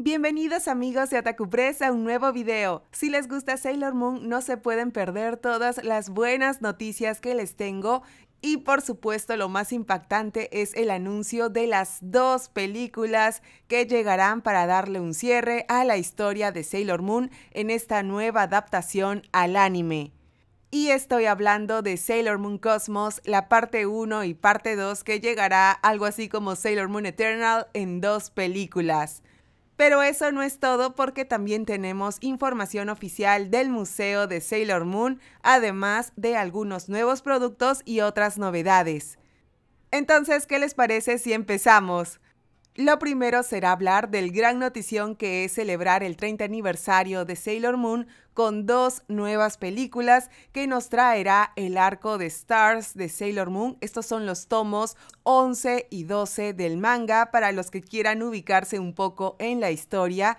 Bienvenidos amigos de Press a un nuevo video. Si les gusta Sailor Moon no se pueden perder todas las buenas noticias que les tengo y por supuesto lo más impactante es el anuncio de las dos películas que llegarán para darle un cierre a la historia de Sailor Moon en esta nueva adaptación al anime. Y estoy hablando de Sailor Moon Cosmos, la parte 1 y parte 2 que llegará algo así como Sailor Moon Eternal en dos películas. Pero eso no es todo porque también tenemos información oficial del Museo de Sailor Moon, además de algunos nuevos productos y otras novedades. Entonces, ¿qué les parece si empezamos? Lo primero será hablar del gran notición que es celebrar el 30 aniversario de Sailor Moon con dos nuevas películas que nos traerá el arco de Stars de Sailor Moon. Estos son los tomos 11 y 12 del manga para los que quieran ubicarse un poco en la historia.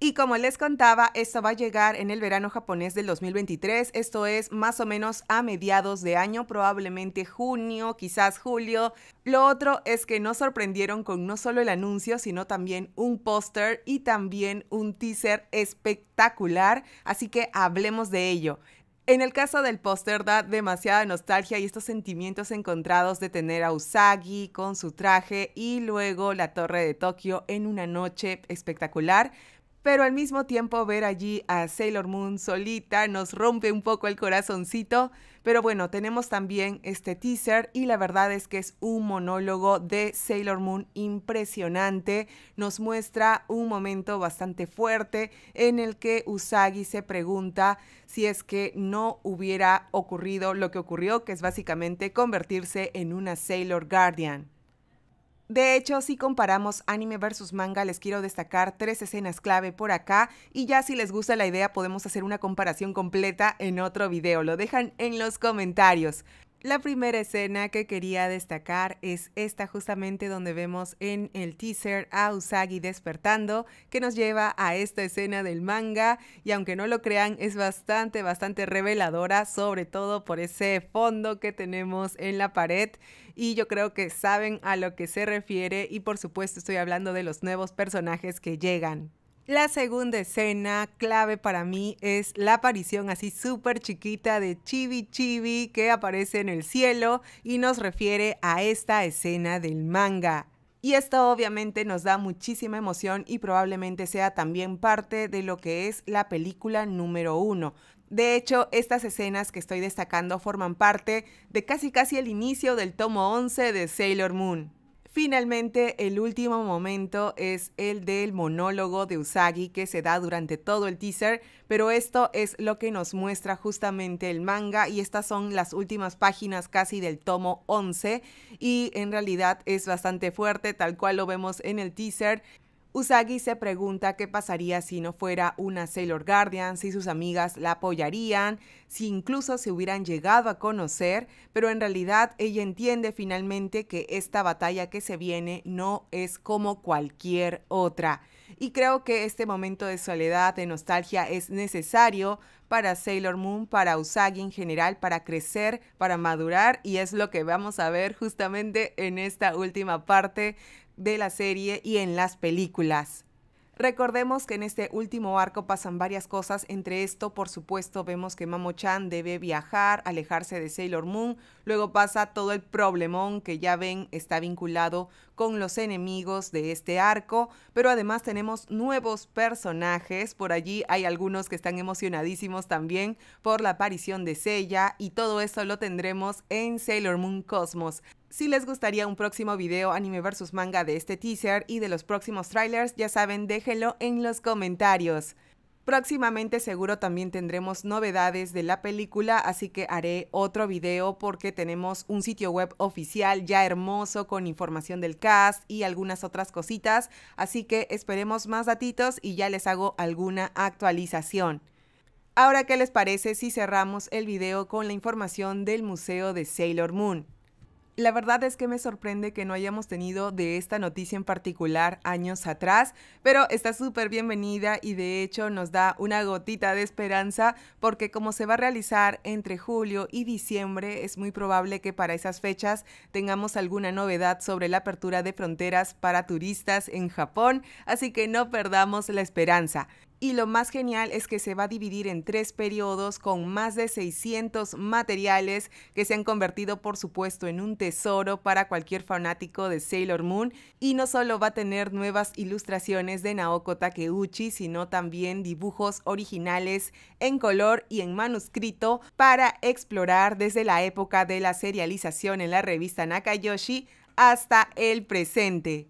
Y como les contaba, esto va a llegar en el verano japonés del 2023, esto es más o menos a mediados de año, probablemente junio, quizás julio. Lo otro es que nos sorprendieron con no solo el anuncio, sino también un póster y también un teaser espectacular, así que hablemos de ello. En el caso del póster da demasiada nostalgia y estos sentimientos encontrados de tener a Usagi con su traje y luego la Torre de Tokio en una noche espectacular pero al mismo tiempo ver allí a Sailor Moon solita nos rompe un poco el corazoncito. Pero bueno, tenemos también este teaser y la verdad es que es un monólogo de Sailor Moon impresionante. Nos muestra un momento bastante fuerte en el que Usagi se pregunta si es que no hubiera ocurrido lo que ocurrió, que es básicamente convertirse en una Sailor Guardian. De hecho, si comparamos anime versus manga, les quiero destacar tres escenas clave por acá y ya si les gusta la idea podemos hacer una comparación completa en otro video. Lo dejan en los comentarios. La primera escena que quería destacar es esta justamente donde vemos en el teaser a Usagi despertando, que nos lleva a esta escena del manga y aunque no lo crean es bastante, bastante reveladora, sobre todo por ese fondo que tenemos en la pared y yo creo que saben a lo que se refiere y por supuesto estoy hablando de los nuevos personajes que llegan. La segunda escena clave para mí es la aparición así súper chiquita de Chibi Chibi que aparece en el cielo y nos refiere a esta escena del manga. Y esto obviamente nos da muchísima emoción y probablemente sea también parte de lo que es la película número uno. De hecho, estas escenas que estoy destacando forman parte de casi casi el inicio del tomo 11 de Sailor Moon. Finalmente, el último momento es el del monólogo de Usagi que se da durante todo el teaser, pero esto es lo que nos muestra justamente el manga y estas son las últimas páginas casi del tomo 11 y en realidad es bastante fuerte, tal cual lo vemos en el teaser. Usagi se pregunta qué pasaría si no fuera una Sailor Guardian, si sus amigas la apoyarían, si incluso se hubieran llegado a conocer, pero en realidad ella entiende finalmente que esta batalla que se viene no es como cualquier otra y creo que este momento de soledad, de nostalgia es necesario para Sailor Moon, para Usagi en general, para crecer, para madurar y es lo que vamos a ver justamente en esta última parte de la serie y en las películas. Recordemos que en este último arco pasan varias cosas, entre esto, por supuesto, vemos que Mamo-chan debe viajar, alejarse de Sailor Moon, luego pasa todo el problemón que ya ven está vinculado con los enemigos de este arco, pero además tenemos nuevos personajes, por allí hay algunos que están emocionadísimos también por la aparición de Seiya y todo esto lo tendremos en Sailor Moon Cosmos. Si les gustaría un próximo video anime versus manga de este teaser y de los próximos trailers, ya saben, déjenlo en los comentarios. Próximamente seguro también tendremos novedades de la película, así que haré otro video porque tenemos un sitio web oficial ya hermoso con información del cast y algunas otras cositas, así que esperemos más datitos y ya les hago alguna actualización. Ahora, ¿qué les parece si cerramos el video con la información del Museo de Sailor Moon? la verdad es que me sorprende que no hayamos tenido de esta noticia en particular años atrás, pero está súper bienvenida y de hecho nos da una gotita de esperanza porque como se va a realizar entre julio y diciembre, es muy probable que para esas fechas tengamos alguna novedad sobre la apertura de fronteras para turistas en Japón, así que no perdamos la esperanza. Y lo más genial es que se va a dividir en tres periodos con más de 600 materiales que se han convertido por supuesto en un tesoro para cualquier fanático de Sailor Moon. Y no solo va a tener nuevas ilustraciones de Naoko Takeuchi, sino también dibujos originales en color y en manuscrito para explorar desde la época de la serialización en la revista Nakayoshi hasta el presente.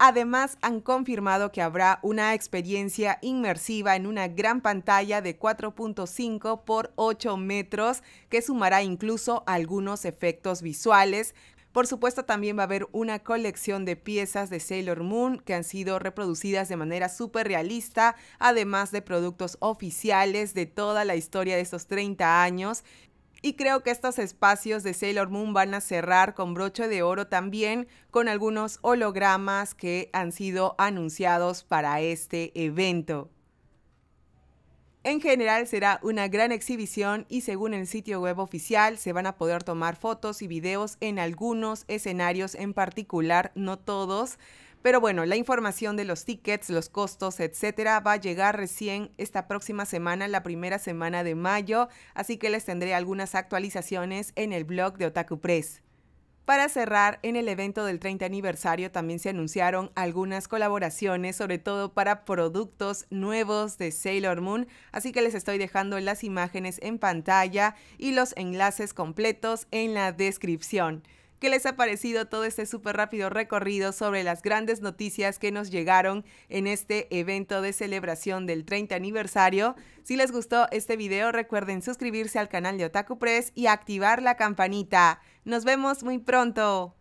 Además, han confirmado que habrá una experiencia inmersiva en una gran pantalla de 4.5 por 8 metros que sumará incluso algunos efectos visuales. Por supuesto, también va a haber una colección de piezas de Sailor Moon que han sido reproducidas de manera súper realista, además de productos oficiales de toda la historia de estos 30 años. Y creo que estos espacios de Sailor Moon van a cerrar con broche de oro también con algunos hologramas que han sido anunciados para este evento. En general será una gran exhibición y según el sitio web oficial se van a poder tomar fotos y videos en algunos escenarios en particular, no todos. Pero bueno, la información de los tickets, los costos, etcétera, va a llegar recién esta próxima semana, la primera semana de mayo, así que les tendré algunas actualizaciones en el blog de Otaku Press. Para cerrar, en el evento del 30 aniversario también se anunciaron algunas colaboraciones, sobre todo para productos nuevos de Sailor Moon, así que les estoy dejando las imágenes en pantalla y los enlaces completos en la descripción. ¿Qué les ha parecido todo este súper rápido recorrido sobre las grandes noticias que nos llegaron en este evento de celebración del 30 aniversario? Si les gustó este video, recuerden suscribirse al canal de Otaku Press y activar la campanita. Nos vemos muy pronto.